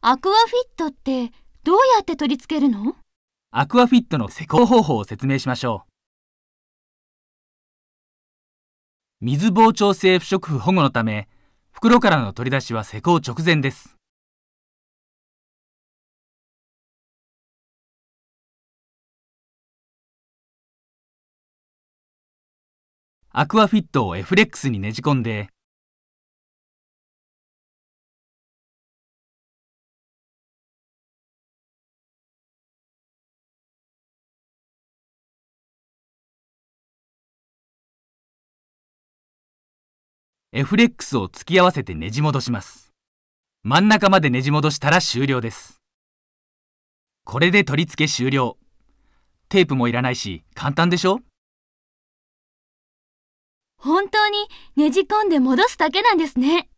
アクアフィットってどうやって取り付けるのアクアフィットの施工方法を説明しましょう。水膨張性不織布保護のため、袋からの取り出しは施工直前です。アクアフィットを F レックスにねじ込んで、F レックスを突き合わせてねじ戻します。真ん中までねじ戻したら終了です。これで取り付け終了。テープもいらないし簡単でしょ本当にねじ込んで戻すだけなんですね。